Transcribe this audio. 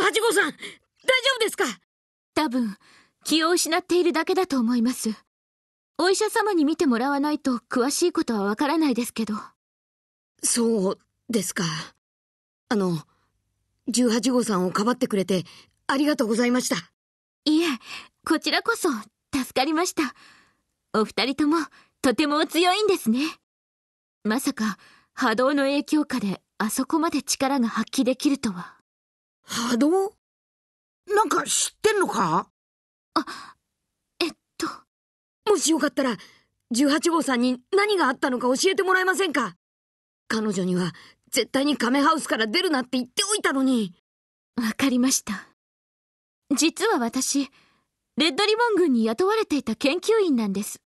号さん大丈夫ですか多分気を失っているだけだと思いますお医者様に診てもらわないと詳しいことはわからないですけどそうですかあの18号さんをかばってくれてありがとうございましたいえこちらこそ助かりましたお二人ともとてもお強いんですねまさか波動の影響下であそこまで力が発揮できるとは波動なんか知ってんのかあ、えっと。もしよかったら、18号さんに何があったのか教えてもらえませんか彼女には絶対にカメハウスから出るなって言っておいたのに。わかりました。実は私、レッドリボン軍に雇われていた研究員なんです。